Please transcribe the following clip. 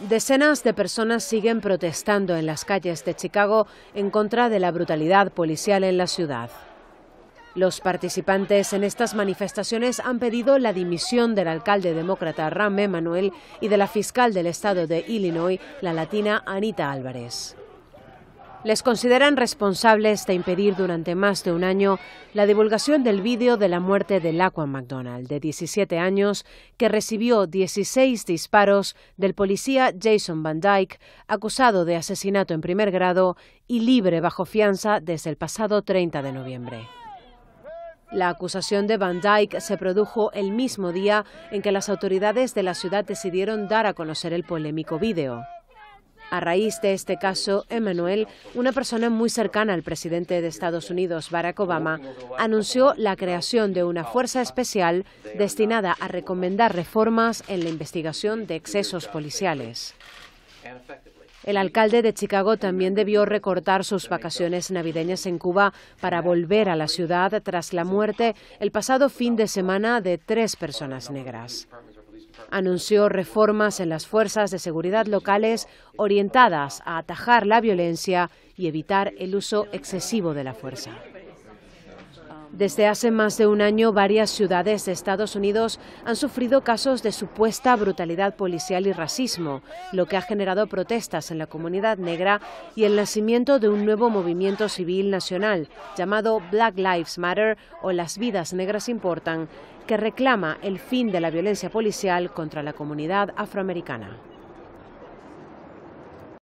Decenas de personas siguen protestando en las calles de Chicago en contra de la brutalidad policial en la ciudad. Los participantes en estas manifestaciones han pedido la dimisión del alcalde demócrata Ramé Emanuel y de la fiscal del estado de Illinois, la latina Anita Álvarez. Les consideran responsables de impedir durante más de un año la divulgación del vídeo de la muerte de Laquan McDonald, de 17 años, que recibió 16 disparos del policía Jason Van Dyke, acusado de asesinato en primer grado y libre bajo fianza desde el pasado 30 de noviembre. La acusación de Van Dyke se produjo el mismo día en que las autoridades de la ciudad decidieron dar a conocer el polémico vídeo. A raíz de este caso, Emmanuel, una persona muy cercana al presidente de Estados Unidos, Barack Obama, anunció la creación de una fuerza especial destinada a recomendar reformas en la investigación de excesos policiales. El alcalde de Chicago también debió recortar sus vacaciones navideñas en Cuba para volver a la ciudad tras la muerte el pasado fin de semana de tres personas negras anunció reformas en las fuerzas de seguridad locales orientadas a atajar la violencia y evitar el uso excesivo de la fuerza. Desde hace más de un año, varias ciudades de Estados Unidos han sufrido casos de supuesta brutalidad policial y racismo, lo que ha generado protestas en la comunidad negra y el nacimiento de un nuevo movimiento civil nacional llamado Black Lives Matter o Las vidas negras importan, que reclama el fin de la violencia policial contra la comunidad afroamericana.